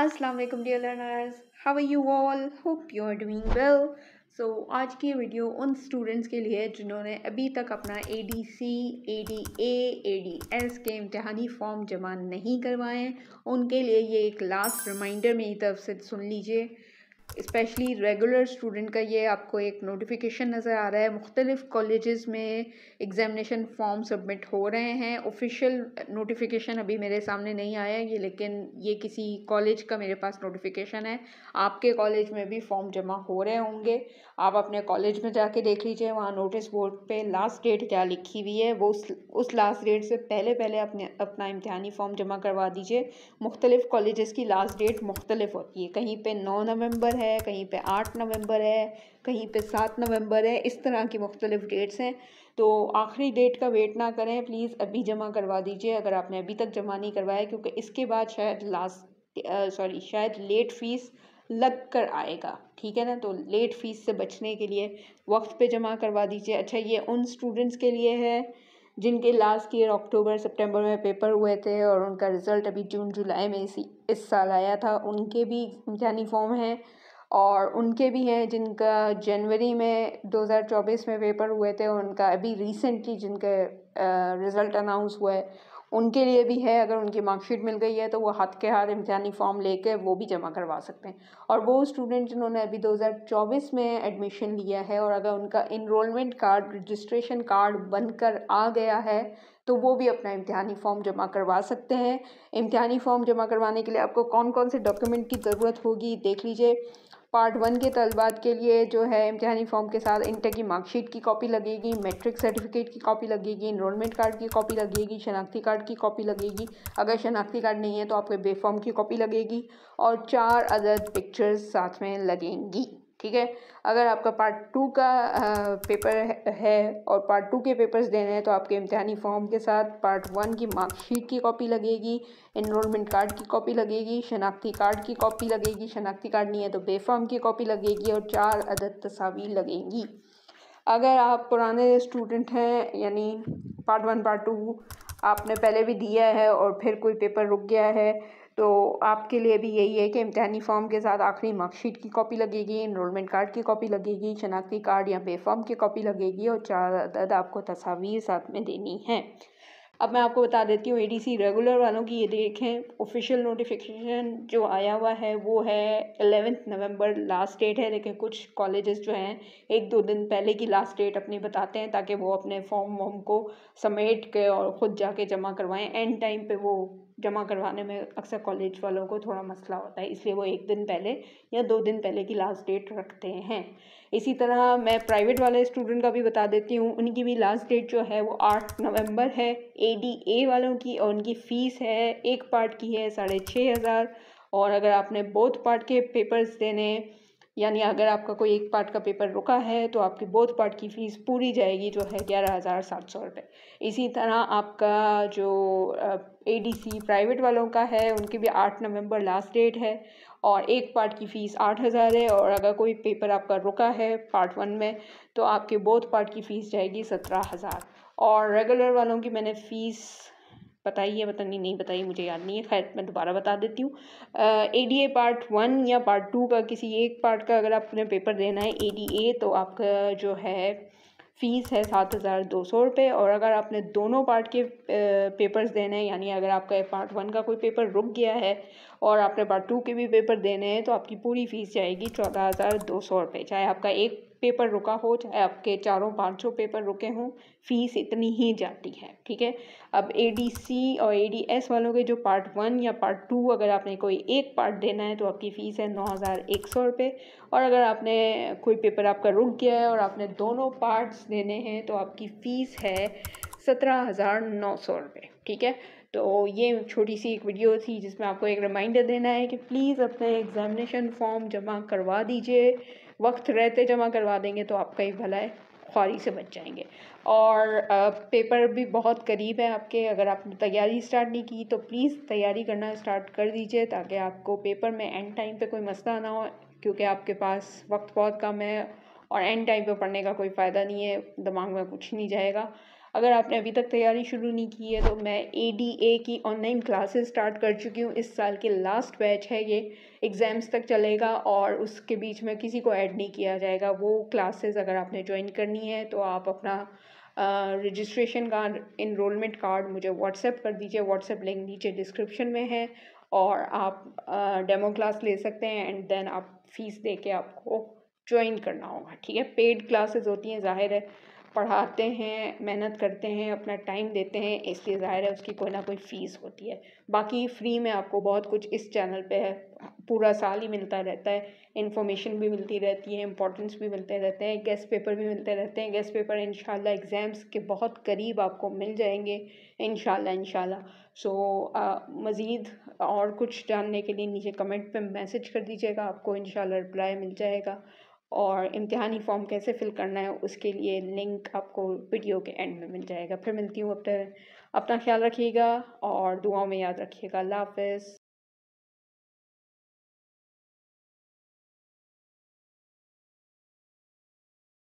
अस्सलाम वालेकुम dear learners how are you all hope you are doing well so आज की वीडियो उन स्टूडेंट्स के लिए जिन्होंने अभी तक अपना A D C A D A A D S के इम्तहानी फॉर्म जमा नहीं करवाए उनके लिए ये एक लास्ट रिमाइंडर मेरी तरफ से सुन लीजिए इस्पेली रेगुलर स्टूडेंट का ये आपको एक नोटिफिकेशन नज़र आ रहा है मुख्तलिफ़ कॉलेज़ में एग्ज़ामिनेशन फॉर्म सबमिट हो रहे हैं ऑफिशियल नोटिफिकेशन अभी मेरे सामने नहीं आया है ये लेकिन ये किसी कॉलेज का मेरे पास नोटिफिकेशन है आपके कॉलेज में भी फॉर्म जमा हो रहे होंगे आप अपने कॉलेज में जाके देख लीजिए वहाँ नोटिस बोर्ड पर लास्ट डेट क्या लिखी हुई है वो उस, उस लास्ट डेट से पहले पहले अपने अपना इम्तहानी फॉर्म जमा करवा दीजिए मुख्तलिफ़ कॉलेज़ की लास्ट डेट मुख्तलिफ होती है कहीं पर नौ नवंबर है है कहीं पे आठ नवंबर है कहीं पे सात नवंबर है इस तरह की मुख्तलिफ़ डेट्स हैं तो आखिरी डेट का वेट ना करें प्लीज़ अभी जमा करवा दीजिए अगर आपने अभी तक जमा नहीं करवाया क्योंकि इसके बाद शायद लास्ट सॉरी शायद लेट फ़ीस लग कर आएगा ठीक है ना तो लेट फ़ीस से बचने के लिए वक्त पे जमा करवा दीजिए अच्छा ये उन स्टूडेंट्स के लिए है जिनके लास्ट ईयर अक्टूबर सितंबर में पेपर हुए थे और उनका रिज़ल्ट अभी जून जुलाई में इसी इस साल आया था उनके भी यानी फॉर्म हैं और उनके भी हैं जिनका जनवरी में 2024 में पेपर हुए थे उनका अभी रिसेंटली जिनके रिज़ल्ट अनाउंस हुआ है उनके लिए भी है अगर उनकी मार्कशीट मिल गई है तो वो हाथ के हाथ इम्तहानी फॉर्म लेके वो भी जमा करवा सकते हैं और वो स्टूडेंट जिन्होंने अभी 2024 में एडमिशन लिया है और अगर उनका इनरोलमेंट कार्ड रजिस्ट्रेशन कार्ड बनकर आ गया है तो वो भी अपना इम्तहानी फॉर्म जमा करवा सकते हैं इम्तहानी फॉर्म जमा करवाने के लिए आपको कौन कौन से डॉक्यूमेंट की ज़रूरत होगी देख लीजिए पार्ट वन के तलबात के लिए जो है इम्तहानी फॉर्म के साथ इंटर की मार्कशीट की कॉपी लगेगी मैट्रिक सर्टिफिकेट की कॉपी लगेगी इनरोलमेंट कार्ड की कॉपी लगेगी शनाख्ती कार्ड की कॉपी लगेगी अगर शनाख्ती कार्ड नहीं है तो आपके बेफॉर्म की कॉपी लगेगी और चार अदद पिक्चर्स साथ में लगेंगी ठीक है अगर आपका पार्ट टू का पेपर है और पार्ट टू के पेपर्स देने हैं तो आपके इम्तहानी फॉर्म के साथ पार्ट वन की मार्कशीट की कॉपी लगेगी इनरोलमेंट कार्ड की कॉपी लगेगी शनाख्ती कार्ड की कॉपी लगेगी शनाख्ती कार्ड नहीं है तो बेफॉर्म की कॉपी लगेगी और चार अदद तस्वीर लगेंगी अगर आप पुराने स्टूडेंट हैं यानी पार्ट वन पार्ट टू आपने पहले भी दिया है और फिर कोई पेपर रुक गया है तो आपके लिए भी यही है कि इम्तहानी फॉर्म के साथ आखिरी मार्कशीट की कॉपी लगेगी इनरोलमेंट कार्ड की कॉपी लगेगी शनाख्ती कार्ड या बेफॉर्म की कॉपी लगेगी और चार अदद आपको तस्वीर साथ में देनी है अब मैं आपको बता देती हूँ एडीसी रेगुलर वालों की ये देखें ऑफिशियल नोटिफिकेशन जो आया हुआ है वो है एलेवेंथ नवंबर लास्ट डेट है लेकिन कुछ कॉलेजेस जो हैं एक दो दिन पहले की लास्ट डेट अपनी बताते हैं ताकि वो अपने फॉर्म वॉर्म को समेट के और ख़ुद जाके जमा करवाएं एंड टाइम पे वो जमा करवाने में अक्सर कॉलेज वालों को थोड़ा मसला होता है इसलिए वो एक दिन पहले या दो दिन पहले की लास्ट डेट रखते हैं इसी तरह मैं प्राइवेट वाले स्टूडेंट का भी बता देती हूँ उनकी भी लास्ट डेट जो है वो आठ नवंबर है ए डी ए वालों की और उनकी फ़ीस है एक पार्ट की है साढ़े छः हज़ार और अगर आपने बोथ पार्ट के पेपर्स देने यानी अगर आपका कोई एक पार्ट का पेपर रुका है तो आपकी बोथ पार्ट की फ़ीस पूरी जाएगी जो है ग्यारह हज़ार सात सौ रुपये इसी तरह आपका जो ए डी सी प्राइवेट वालों का है उनकी भी आठ नवंबर लास्ट डेट है और एक पार्ट की फ़ीस आठ हज़ार है और अगर कोई पेपर आपका रुका है पार्ट वन में तो आपके बोथ पार्ट की फ़ीस जाएगी सत्रह हज़ार और रेगुलर वालों की मैंने फ़ीस बताई है पता नहीं नहीं बताई मुझे याद नहीं है खैर मैं दोबारा बता देती हूँ A D A part one या पार्ट टू का किसी एक पार्ट का अगर आपने पेपर देना है ए डी ए तो आपका जो है फ़ीस है सात हज़ार दो सौ रुपये और अगर आपने दोनों पार्ट के पेपर्स देने हैं यानी अगर आपका पार्ट वन का कोई पेपर रुक गया है और आपने पार्ट टू के भी पेपर देने हैं तो आपकी पूरी फ़ीस जाएगी चौदह हज़ार दो सौ रुपये चाहे आपका एक पेपर रुका हो चाहे आपके चारों पाँचों पेपर रुके हों फ़ीस इतनी ही जाती है ठीक है अब ए डी सी और ए डी एस वालों के जो पार्ट वन या पार्ट टू अगर आपने कोई एक पार्ट देना है तो आपकी फ़ीस है नौ हज़ार एक सौ रुपये और अगर आपने कोई पेपर आपका रुक गया है और आपने दोनों पार्ट्स देने हैं तो आपकी फ़ीस है सत्रह हज़ार नौ सौ रुपये ठीक है तो ये छोटी सी एक वीडियो थी जिसमें आपको एक रिमाइंडर देना है कि प्लीज़ अपने एग्ज़ामिनेशन फॉर्म जमा करवा दीजिए वक्त रहते जमा करवा देंगे तो आपका ही भला है ख्वारी से बच जाएंगे और पेपर भी बहुत करीब है आपके अगर आपने तैयारी स्टार्ट नहीं की तो प्लीज़ तैयारी करना स्टार्ट कर दीजिए ताकि आपको पेपर में एंड टाइम पे कोई मसला ना हो क्योंकि आपके पास वक्त बहुत कम है और एंड टाइम पे पढ़ने का कोई फ़ायदा नहीं है दिमाग में कुछ नहीं जाएगा अगर आपने अभी तक तैयारी शुरू नहीं की है तो मैं ए डी ए की ऑनलाइन क्लासेस स्टार्ट कर चुकी हूँ इस साल के लास्ट बैच है ये एग्ज़ाम्स तक चलेगा और उसके बीच में किसी को ऐड नहीं किया जाएगा वो क्लासेस अगर आपने ज्वाइन करनी है तो आप अपना रजिस्ट्रेशन का इनरोलमेंट कार्ड मुझे व्हाट्सएप कर दीजिए व्हाट्सएप लिंक नीचे डिस्क्रिप्शन में है और आप डेमो क्लास ले सकते हैं एंड देन आप फीस दे के आपको ज्वाइन करना होगा ठीक है पेड क्लासेस होती हैं जाहिर है पढ़ाते हैं मेहनत करते हैं अपना टाइम देते हैं इसलिए ज़ाहिर है उसकी कोई ना कोई फ़ीस होती है बाकी फ्री में आपको बहुत कुछ इस चैनल पे है पूरा साल ही मिलता रहता है इन्फॉर्मेशन भी मिलती रहती है इंपॉर्टेंस भी मिलते रहते हैं गेस्ट पेपर भी मिलते रहते हैं गेस्ट पेपर इन एग्ज़ाम्स के बहुत करीब आपको मिल जाएंगे इन शाला सो मज़ीद और कुछ जानने के लिए नीचे कमेंट पर मैसेज कर दीजिएगा आपको इन रिप्लाई मिल जाएगा और इम्तहानी फॉर्म कैसे फ़िल करना है उसके लिए लिंक आपको वीडियो के एंड में मिल जाएगा फिर मिलती हूँ अपने अपना ख्याल रखिएगा और दुआओं में याद रखिएगा अल्लाह हाफ